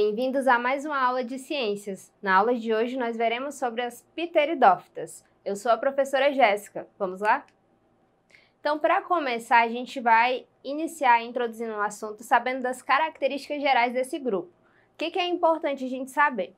Bem-vindos a mais uma aula de ciências. Na aula de hoje nós veremos sobre as pteridófitas. Eu sou a professora Jéssica. Vamos lá? Então, para começar, a gente vai iniciar introduzindo o um assunto sabendo das características gerais desse grupo. O que, que é importante a gente saber?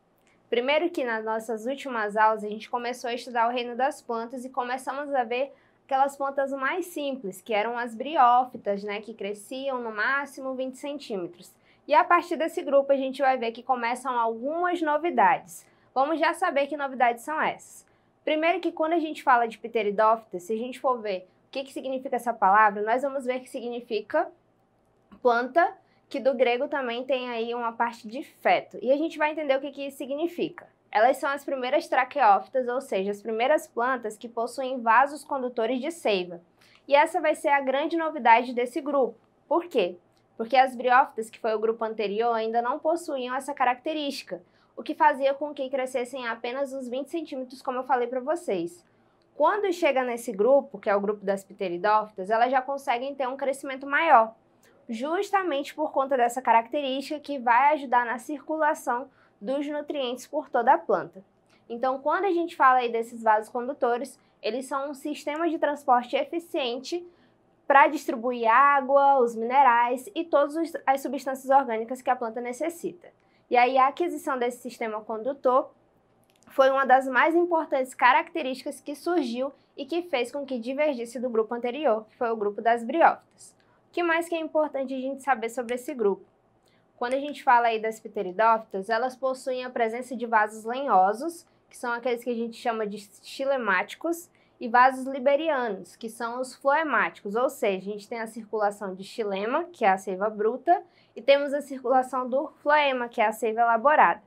Primeiro que nas nossas últimas aulas a gente começou a estudar o reino das plantas e começamos a ver aquelas plantas mais simples, que eram as briófitas, né, que cresciam no máximo 20 centímetros. E a partir desse grupo a gente vai ver que começam algumas novidades. Vamos já saber que novidades são essas. Primeiro que quando a gente fala de pteridófita, se a gente for ver o que, que significa essa palavra, nós vamos ver que significa planta, que do grego também tem aí uma parte de feto. E a gente vai entender o que, que isso significa. Elas são as primeiras traqueófitas, ou seja, as primeiras plantas que possuem vasos condutores de seiva. E essa vai ser a grande novidade desse grupo. Por quê? porque as briófitas, que foi o grupo anterior, ainda não possuíam essa característica, o que fazia com que crescessem apenas uns 20 centímetros, como eu falei para vocês. Quando chega nesse grupo, que é o grupo das pteridófitas, elas já conseguem ter um crescimento maior, justamente por conta dessa característica que vai ajudar na circulação dos nutrientes por toda a planta. Então, quando a gente fala aí desses vasos condutores, eles são um sistema de transporte eficiente para distribuir água, os minerais e todas as substâncias orgânicas que a planta necessita. E aí a aquisição desse sistema condutor foi uma das mais importantes características que surgiu e que fez com que divergisse do grupo anterior, que foi o grupo das briófitas. O que mais que é importante a gente saber sobre esse grupo? Quando a gente fala aí das pteridófitas, elas possuem a presença de vasos lenhosos, que são aqueles que a gente chama de estilemáticos, e vasos liberianos, que são os floemáticos, ou seja, a gente tem a circulação de xilema, que é a seiva bruta, e temos a circulação do floema, que é a seiva elaborada.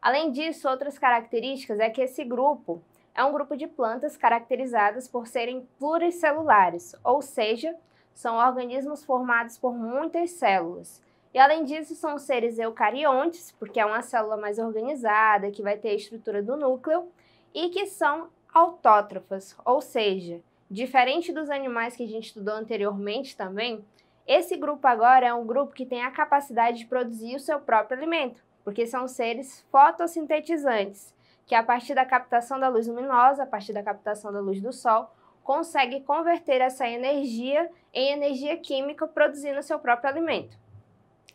Além disso, outras características é que esse grupo é um grupo de plantas caracterizadas por serem pluricelulares, ou seja, são organismos formados por muitas células. E além disso, são seres eucariontes, porque é uma célula mais organizada, que vai ter a estrutura do núcleo, e que são autótrofas, ou seja, diferente dos animais que a gente estudou anteriormente também, esse grupo agora é um grupo que tem a capacidade de produzir o seu próprio alimento, porque são seres fotossintetizantes, que a partir da captação da luz luminosa, a partir da captação da luz do sol, consegue converter essa energia em energia química produzindo o seu próprio alimento.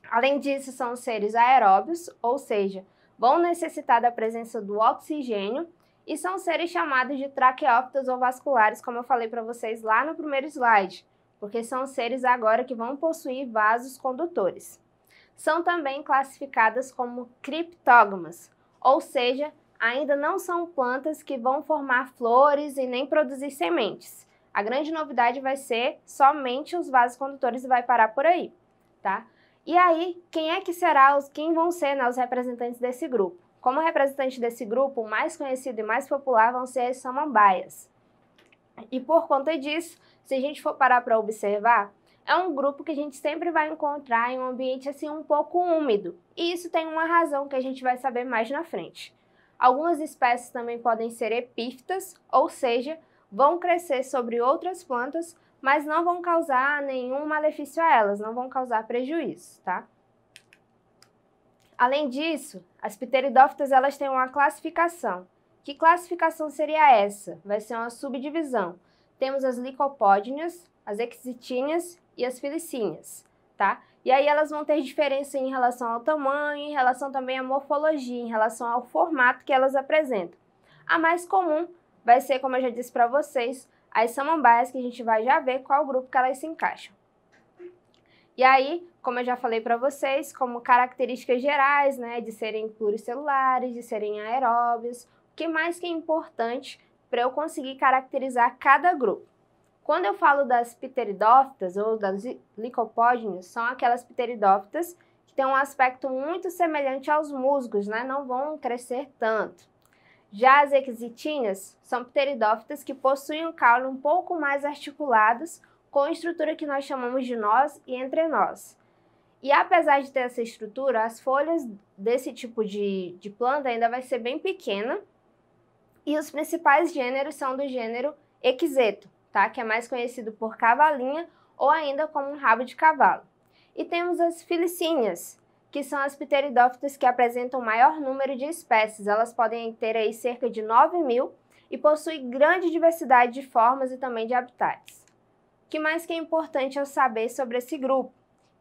Além disso, são seres aeróbios, ou seja, vão necessitar da presença do oxigênio e são seres chamados de traqueófitas ou vasculares, como eu falei para vocês lá no primeiro slide, porque são seres agora que vão possuir vasos condutores. São também classificadas como criptógamas, ou seja, ainda não são plantas que vão formar flores e nem produzir sementes. A grande novidade vai ser somente os vasos condutores e vai parar por aí, tá? E aí, quem é que será os quem vão ser né, os representantes desse grupo? Como representante desse grupo, o mais conhecido e mais popular vão ser as samambaias. E por conta disso, se a gente for parar para observar, é um grupo que a gente sempre vai encontrar em um ambiente assim um pouco úmido. E isso tem uma razão que a gente vai saber mais na frente. Algumas espécies também podem ser epífitas, ou seja, vão crescer sobre outras plantas, mas não vão causar nenhum malefício a elas, não vão causar prejuízo, tá? Além disso, as pteridófitas elas têm uma classificação. Que classificação seria essa? Vai ser uma subdivisão. Temos as licopódinas, as exitinhas e as filicinhas, tá? E aí elas vão ter diferença em relação ao tamanho, em relação também à morfologia, em relação ao formato que elas apresentam. A mais comum vai ser, como eu já disse para vocês, as samambaias que a gente vai já ver qual grupo que elas se encaixam. E aí, como eu já falei para vocês, como características gerais, né, de serem pluricelulares, de serem aeróbios, o que mais que é importante para eu conseguir caracterizar cada grupo? Quando eu falo das pteridófitas ou das licopódios, são aquelas pteridófitas que têm um aspecto muito semelhante aos musgos, né? Não vão crescer tanto. Já as exitinhas são pteridófitas que possuem um caule um pouco mais articulados, com a estrutura que nós chamamos de nós e entre nós. E apesar de ter essa estrutura, as folhas desse tipo de, de planta ainda vai ser bem pequena. E os principais gêneros são do gênero Equiseto, tá? que é mais conhecido por cavalinha ou ainda como um rabo de cavalo. E temos as filicinhas, que são as pteridófitas que apresentam maior número de espécies. Elas podem ter aí cerca de 9 mil e possuem grande diversidade de formas e também de habitats que mais que é importante eu saber sobre esse grupo?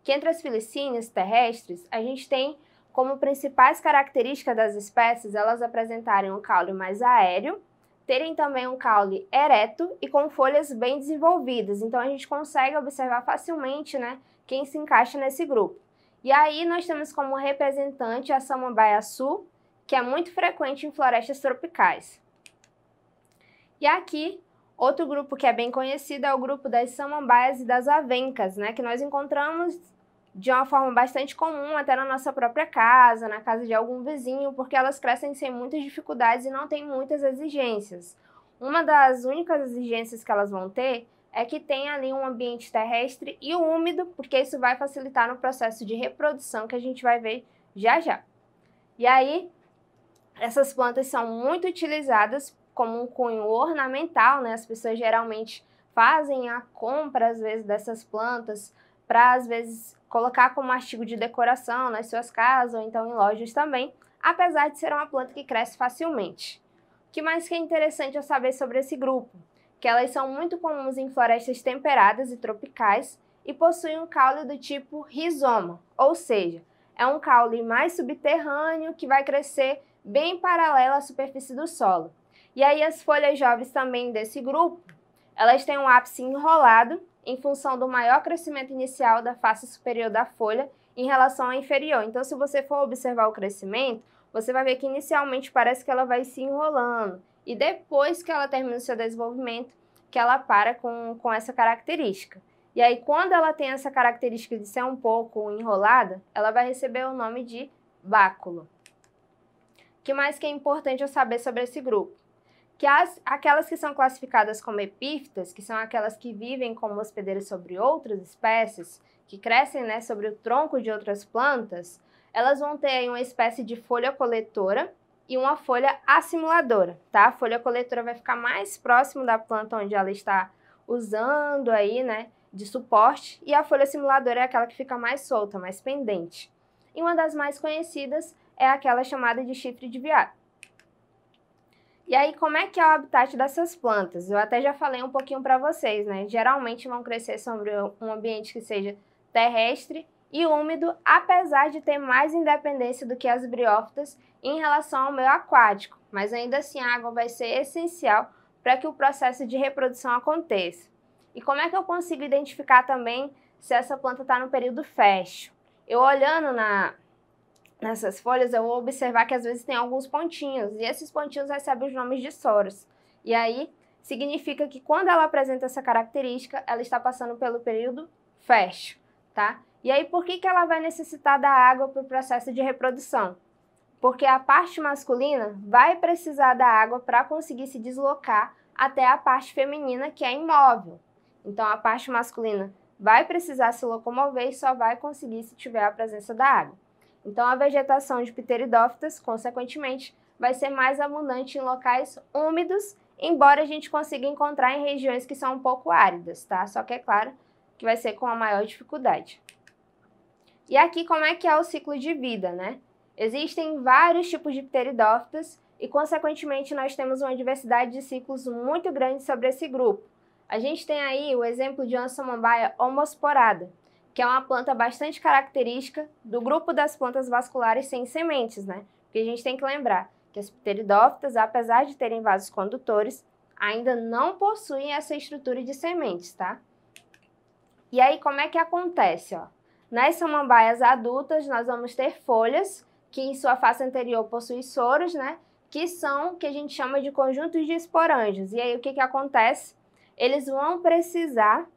Que entre as filicínias terrestres, a gente tem como principais características das espécies elas apresentarem um caule mais aéreo, terem também um caule ereto e com folhas bem desenvolvidas. Então a gente consegue observar facilmente, né, quem se encaixa nesse grupo. E aí nós temos como representante a samambaia sul, que é muito frequente em florestas tropicais. E aqui Outro grupo que é bem conhecido é o grupo das samambaias e das avencas, né, que nós encontramos de uma forma bastante comum até na nossa própria casa, na casa de algum vizinho, porque elas crescem sem muitas dificuldades e não têm muitas exigências. Uma das únicas exigências que elas vão ter é que tenha ali um ambiente terrestre e úmido, porque isso vai facilitar no processo de reprodução que a gente vai ver já já. E aí, essas plantas são muito utilizadas como um cunho ornamental, né? As pessoas geralmente fazem a compra, às vezes, dessas plantas para, às vezes, colocar como artigo de decoração nas suas casas ou então em lojas também, apesar de ser uma planta que cresce facilmente. O que mais que é interessante eu saber sobre esse grupo? Que elas são muito comuns em florestas temperadas e tropicais e possuem um caule do tipo rizoma, ou seja, é um caule mais subterrâneo que vai crescer bem paralelo à superfície do solo. E aí as folhas jovens também desse grupo, elas têm um ápice enrolado em função do maior crescimento inicial da face superior da folha em relação à inferior. Então, se você for observar o crescimento, você vai ver que inicialmente parece que ela vai se enrolando e depois que ela termina o seu desenvolvimento, que ela para com, com essa característica. E aí, quando ela tem essa característica de ser um pouco enrolada, ela vai receber o nome de báculo. O que mais que é importante eu saber sobre esse grupo? que as, aquelas que são classificadas como epífitas, que são aquelas que vivem como hospedeiras sobre outras espécies, que crescem né, sobre o tronco de outras plantas, elas vão ter uma espécie de folha coletora e uma folha assimiladora, tá? A folha coletora vai ficar mais próximo da planta onde ela está usando aí, né, de suporte, e a folha assimiladora é aquela que fica mais solta, mais pendente. E uma das mais conhecidas é aquela chamada de chifre de viado. E aí, como é que é o habitat dessas plantas? Eu até já falei um pouquinho para vocês, né? Geralmente vão crescer sobre um ambiente que seja terrestre e úmido, apesar de ter mais independência do que as briófitas em relação ao meio aquático, mas ainda assim a água vai ser essencial para que o processo de reprodução aconteça. E como é que eu consigo identificar também se essa planta está no período fértil? Eu olhando na, nessas folhas, eu vou observar que às vezes tem alguns pontinhos, e esses pontinhos recebem os nomes de soros. E aí, significa que quando ela apresenta essa característica, ela está passando pelo período fértil, tá? E aí, por que, que ela vai necessitar da água para o processo de reprodução? Porque a parte masculina vai precisar da água para conseguir se deslocar até a parte feminina, que é imóvel. Então, a parte masculina vai precisar se locomover e só vai conseguir se tiver a presença da água. Então, a vegetação de pteridófitas, consequentemente, vai ser mais abundante em locais úmidos, embora a gente consiga encontrar em regiões que são um pouco áridas, tá? Só que é claro que vai ser com a maior dificuldade. E aqui como é que é o ciclo de vida, né? Existem vários tipos de pteridófitas e, consequentemente, nós temos uma diversidade de ciclos muito grande sobre esse grupo. A gente tem aí o exemplo de uma samambaia homosporada, que é uma planta bastante característica do grupo das plantas vasculares sem sementes, né? Porque a gente tem que lembrar que as pteridófitas, apesar de terem vasos condutores, ainda não possuem essa estrutura de sementes, tá? E aí, como é que acontece, ó? Nas samambaias adultas, nós vamos ter folhas que em sua face anterior possuem soros, né? Que são o que a gente chama de conjuntos de esporângios. E aí, o que, que acontece? Eles vão precisar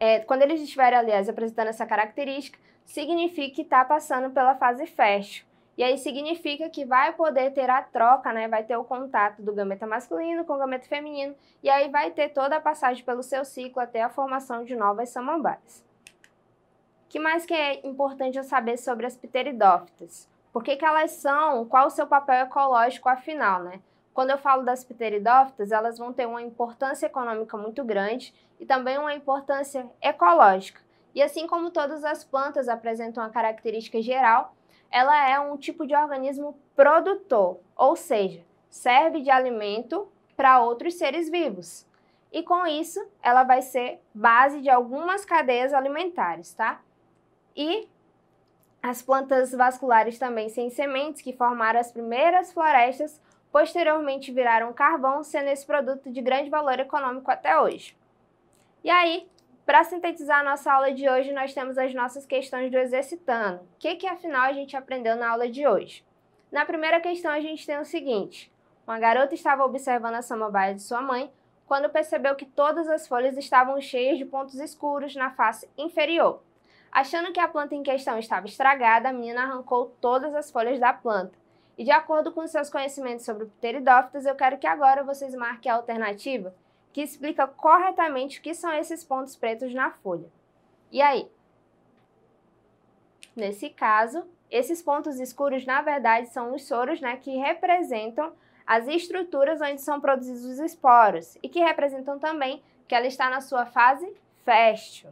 é, quando eles estiverem, aliás, apresentando essa característica, significa que está passando pela fase fértil. E aí significa que vai poder ter a troca, né? Vai ter o contato do gameta masculino com o gameta feminino, e aí vai ter toda a passagem pelo seu ciclo até a formação de novas samambaias. O que mais que é importante eu saber sobre as pteridófitas? Por que, que elas são? Qual o seu papel ecológico afinal, né? Quando eu falo das pteridófitas, elas vão ter uma importância econômica muito grande e também uma importância ecológica. E assim como todas as plantas apresentam uma característica geral, ela é um tipo de organismo produtor, ou seja, serve de alimento para outros seres vivos. E com isso, ela vai ser base de algumas cadeias alimentares, tá? E as plantas vasculares também sem sementes que formaram as primeiras florestas posteriormente viraram carvão, sendo esse produto de grande valor econômico até hoje. E aí, para sintetizar a nossa aula de hoje, nós temos as nossas questões do exercitando. O que, que afinal a gente aprendeu na aula de hoje? Na primeira questão, a gente tem o seguinte: uma garota estava observando a samambaia de sua mãe quando percebeu que todas as folhas estavam cheias de pontos escuros na face inferior. Achando que a planta em questão estava estragada, a menina arrancou todas as folhas da planta. E de acordo com seus conhecimentos sobre pteridófitas, eu quero que agora vocês marquem a alternativa que explica corretamente o que são esses pontos pretos na folha. E aí? Nesse caso, esses pontos escuros, na verdade, são os soros né, que representam as estruturas onde são produzidos os esporos e que representam também que ela está na sua fase fértil.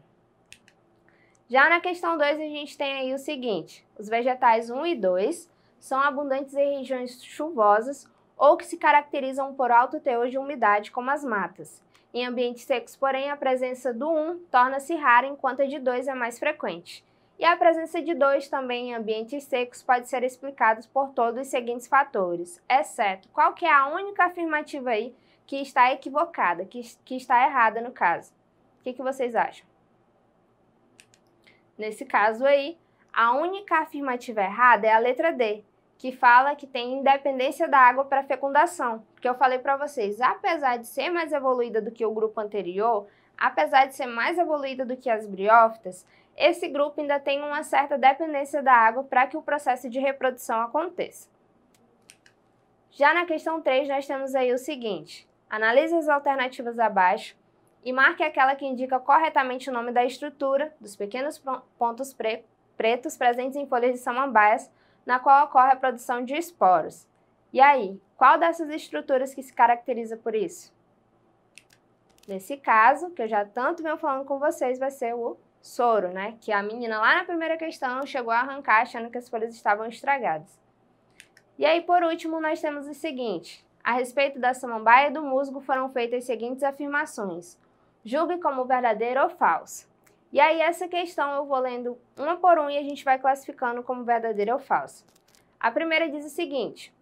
Já na questão 2, a gente tem aí o seguinte: os vegetais 1 e 2 são abundantes em regiões chuvosas ou que se caracterizam por alto teor de umidade, como as matas. Em ambientes secos, porém, a presença do 1 torna-se rara, enquanto a de 2 é mais frequente. E a presença de 2 também em ambientes secos pode ser explicada por todos os seguintes fatores, exceto qual que é a única afirmativa aí que está equivocada, que, que está errada no caso. O que, que vocês acham? Nesse caso aí, a única afirmativa errada é a letra D, que fala que tem independência da água para fecundação, que eu falei para vocês, apesar de ser mais evoluída do que o grupo anterior, apesar de ser mais evoluída do que as briófitas, esse grupo ainda tem uma certa dependência da água para que o processo de reprodução aconteça. Já na questão 3, nós temos aí o seguinte: analise as alternativas abaixo e marque aquela que indica corretamente o nome da estrutura dos pequenos pontos pre pretos presentes em folhas de samambaias na qual ocorre a produção de esporos. E aí, qual dessas estruturas que se caracteriza por isso? Nesse caso, que eu já tanto venho falando com vocês, vai ser o soro, né? Que a menina lá na primeira questão chegou a arrancar achando que as folhas estavam estragadas. E aí, por último, nós temos o seguinte. A respeito da samambaia e do musgo foram feitas as seguintes afirmações. Julgue como verdadeiro ou falso. E aí essa questão eu vou lendo uma por uma e a gente vai classificando como verdadeiro ou falso. A primeira diz o seguinte: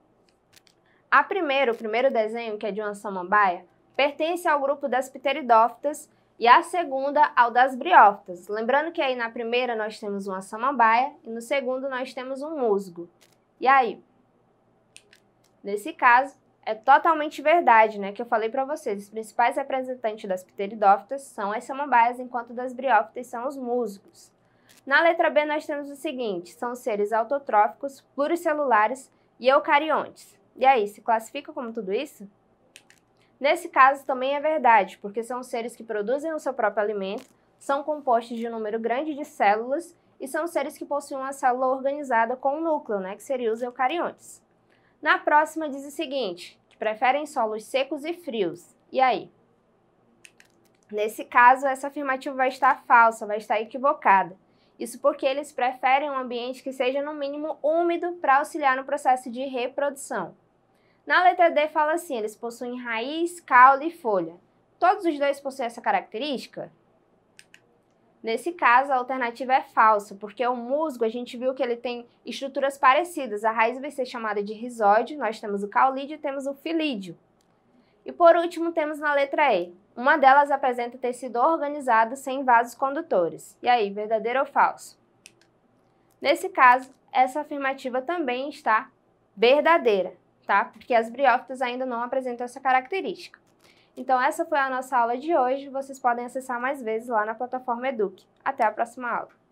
A primeira, o primeiro desenho, que é de uma samambaia, pertence ao grupo das pteridófitas e a segunda ao das briófitas. Lembrando que aí na primeira nós temos uma samambaia e no segundo nós temos um musgo. E aí, nesse caso, é totalmente verdade, né? Que eu falei para vocês, os principais representantes das pteridófitas são as samambaias, enquanto das briófitas são os músicos. Na letra B nós temos o seguinte, são seres autotróficos, pluricelulares e eucariontes. E aí, se classifica como tudo isso? Nesse caso também é verdade, porque são seres que produzem o seu próprio alimento, são compostos de um número grande de células e são seres que possuem uma célula organizada com um núcleo, né, que seriam os eucariontes. Na próxima diz o seguinte, que preferem solos secos e frios. E aí? Nesse caso, essa afirmativa vai estar falsa, vai estar equivocada. Isso porque eles preferem um ambiente que seja no mínimo úmido para auxiliar no processo de reprodução. Na letra D fala assim, eles possuem raiz, caule e folha. Todos os dois possuem essa característica? Nesse caso, a alternativa é falsa, porque o musgo a gente viu que ele tem estruturas parecidas. A raiz vai ser chamada de risóide, nós temos o caulídeo e temos o filídeo. E por último, temos na letra E. Uma delas apresenta tecido organizado sem vasos condutores. E aí, verdadeiro ou falso? Nesse caso, essa afirmativa também está verdadeira, tá? Porque as briófitas ainda não apresentam essa característica. Então, essa foi a nossa aula de hoje. Vocês podem acessar mais vezes lá na plataforma Eduque. Até a próxima aula!